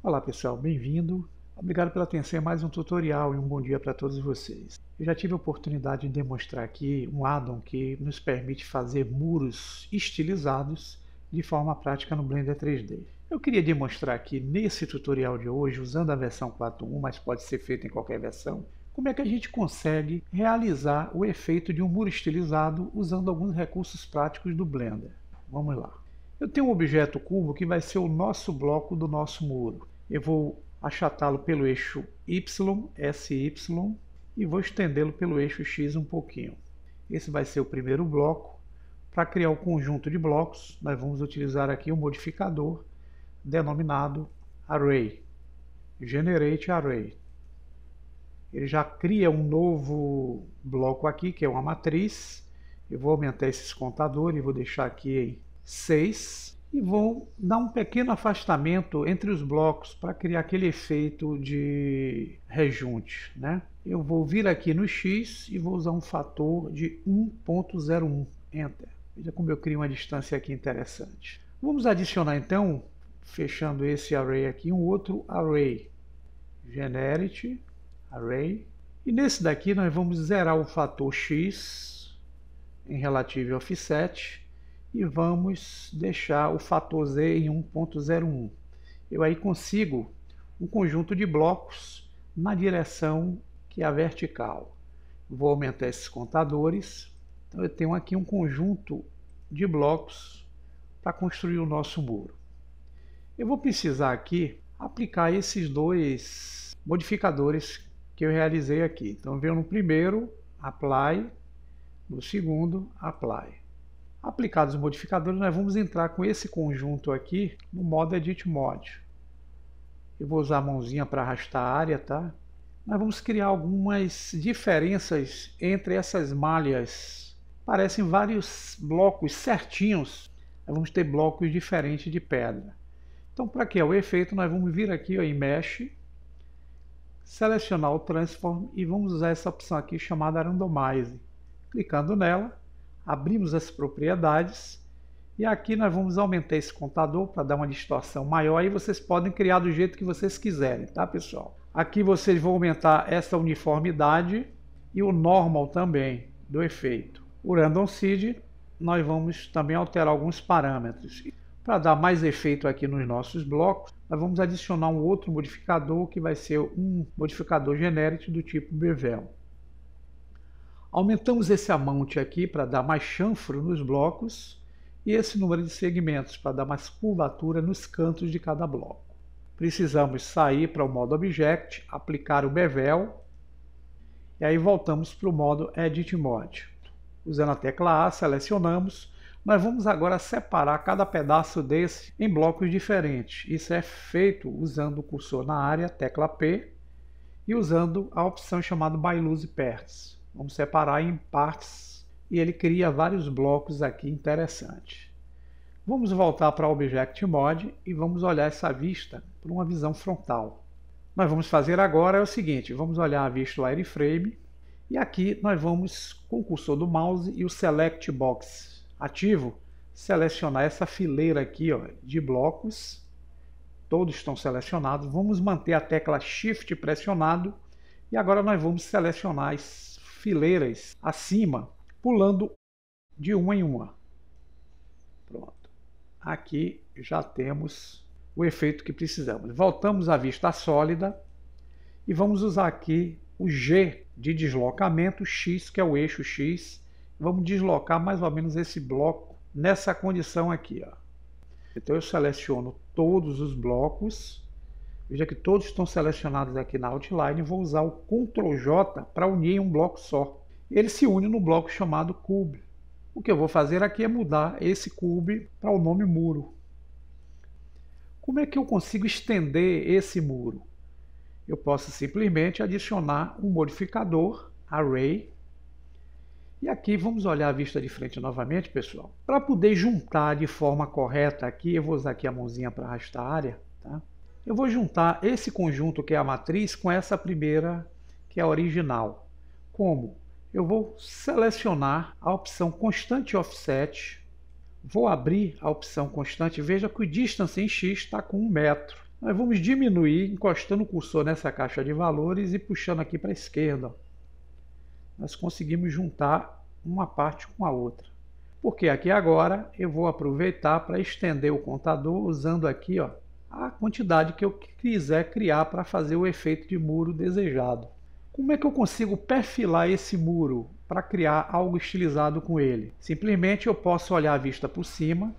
Olá pessoal, bem-vindo. Obrigado pela atenção é mais um tutorial e um bom dia para todos vocês. Eu já tive a oportunidade de demonstrar aqui um addon que nos permite fazer muros estilizados de forma prática no Blender 3D. Eu queria demonstrar aqui nesse tutorial de hoje, usando a versão 4.1, mas pode ser feito em qualquer versão, como é que a gente consegue realizar o efeito de um muro estilizado usando alguns recursos práticos do Blender. Vamos lá. Eu tenho um objeto cubo que vai ser o nosso bloco do nosso muro. Eu vou achatá-lo pelo eixo y, SY, e vou estendê-lo pelo eixo x um pouquinho. Esse vai ser o primeiro bloco. Para criar o um conjunto de blocos, nós vamos utilizar aqui um modificador denominado array. Generate array. Ele já cria um novo bloco aqui, que é uma matriz. Eu vou aumentar esses contadores, e vou deixar aqui 6 e vou dar um pequeno afastamento entre os blocos para criar aquele efeito de rejunte. Né? Eu vou vir aqui no X e vou usar um fator de 1.01, Enter. Veja como eu crio uma distância aqui interessante. Vamos adicionar então, fechando esse array aqui, um outro array. Generate, array. E nesse daqui nós vamos zerar o fator X em relativo offset e vamos deixar o fator Z em 1.01. Eu aí consigo um conjunto de blocos na direção que é a vertical. Vou aumentar esses contadores. Então eu tenho aqui um conjunto de blocos para construir o nosso muro. Eu vou precisar aqui aplicar esses dois modificadores que eu realizei aqui. Então, venho no primeiro, apply, no segundo, apply. Aplicados os modificadores, nós vamos entrar com esse conjunto aqui no modo Edit Mod. Eu vou usar a mãozinha para arrastar a área, tá? Nós vamos criar algumas diferenças entre essas malhas. Parecem vários blocos certinhos. Nós vamos ter blocos diferentes de pedra. Então, para que é o efeito, nós vamos vir aqui ó, em Mesh, selecionar o Transform e vamos usar essa opção aqui chamada Randomize. Clicando nela, abrimos as propriedades e aqui nós vamos aumentar esse contador para dar uma distorção maior e vocês podem criar do jeito que vocês quiserem, tá pessoal? Aqui vocês vão aumentar essa uniformidade e o normal também do efeito. O Random Seed nós vamos também alterar alguns parâmetros. Para dar mais efeito aqui nos nossos blocos, nós vamos adicionar um outro modificador que vai ser um modificador genérico do tipo Bevel. Aumentamos esse amount aqui para dar mais chanfro nos blocos e esse número de segmentos para dar mais curvatura nos cantos de cada bloco. Precisamos sair para o modo Object, aplicar o bevel e aí voltamos para o modo Edit Mode. Usando a tecla A, selecionamos. Nós vamos agora separar cada pedaço desse em blocos diferentes. Isso é feito usando o cursor na área, tecla P, e usando a opção chamada By Lose Pairs. Vamos separar em partes e ele cria vários blocos aqui interessantes. Vamos voltar para Object Mode e vamos olhar essa vista por uma visão frontal. Nós vamos fazer agora é o seguinte, vamos olhar a vista wireframe e aqui nós vamos, com o cursor do mouse e o Select Box ativo, selecionar essa fileira aqui ó, de blocos. Todos estão selecionados. Vamos manter a tecla Shift pressionado. E agora nós vamos selecionar as fileiras acima, pulando de uma em uma. Pronto. Aqui já temos o efeito que precisamos. Voltamos à vista sólida e vamos usar aqui o G de deslocamento, X, que é o eixo X. Vamos deslocar mais ou menos esse bloco nessa condição aqui. Ó. Então eu seleciono todos os blocos Veja que todos estão selecionados aqui na outline. Vou usar o Ctrl J para unir em um bloco só. Ele se une no bloco chamado Cube. O que eu vou fazer aqui é mudar esse Cube para o nome Muro. Como é que eu consigo estender esse muro? Eu posso simplesmente adicionar um modificador, Array, e aqui vamos olhar a vista de frente novamente, pessoal. Para poder juntar de forma correta aqui, eu vou usar aqui a mãozinha para arrastar a área, tá? Eu vou juntar esse conjunto que é a matriz com essa primeira que é a original. Como? Eu vou selecionar a opção constante offset, vou abrir a opção constante, veja que o distance em x está com 1 metro. Nós vamos diminuir encostando o cursor nessa caixa de valores e puxando aqui para a esquerda. Nós conseguimos juntar uma parte com a outra. Porque aqui agora eu vou aproveitar para estender o contador usando aqui ó, a quantidade que eu quiser criar para fazer o efeito de muro desejado. Como é que eu consigo perfilar esse muro para criar algo estilizado com ele? Simplesmente eu posso olhar a vista por cima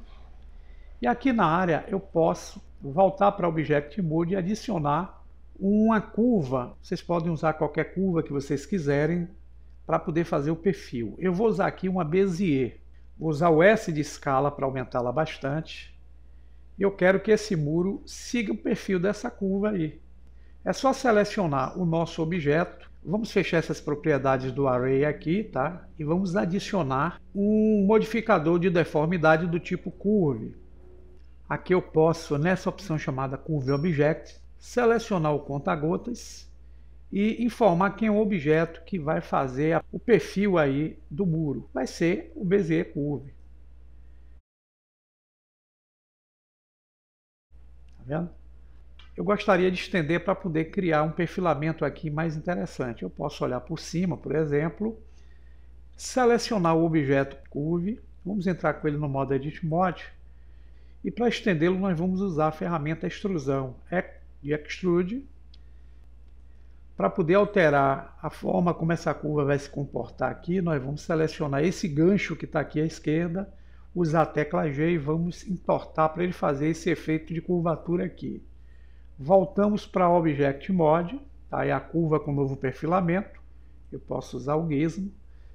e aqui na área eu posso voltar para Object Mode e adicionar uma curva. Vocês podem usar qualquer curva que vocês quiserem para poder fazer o perfil. Eu vou usar aqui uma Bezier. Vou usar o S de escala para aumentá-la bastante. E eu quero que esse muro siga o perfil dessa curva aí. É só selecionar o nosso objeto. Vamos fechar essas propriedades do array aqui, tá? E vamos adicionar um modificador de deformidade do tipo curve. Aqui eu posso, nessa opção chamada Curve Object, selecionar o conta-gotas e informar quem é o objeto que vai fazer o perfil aí do muro. Vai ser o Bezier Curve. vendo? Eu gostaria de estender para poder criar um perfilamento aqui mais interessante. Eu posso olhar por cima, por exemplo, selecionar o objeto Curve, vamos entrar com ele no modo Edit Mode, e para estendê-lo nós vamos usar a ferramenta Extrusão de Extrude, para poder alterar a forma como essa curva vai se comportar aqui, nós vamos selecionar esse gancho que está aqui à esquerda, usar a tecla G e vamos entortar para ele fazer esse efeito de curvatura aqui. Voltamos para Object Mode, tá? a curva com novo perfilamento, eu posso usar o gizmo.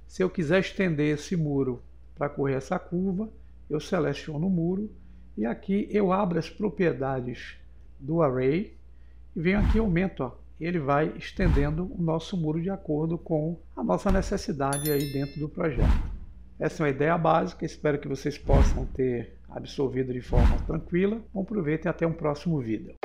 Se eu quiser estender esse muro para correr essa curva, eu seleciono o muro e aqui eu abro as propriedades do Array e venho aqui e aumento, ó, ele vai estendendo o nosso muro de acordo com a nossa necessidade aí dentro do projeto. Essa é uma ideia básica, espero que vocês possam ter absorvido de forma tranquila. Bom proveito e até um próximo vídeo.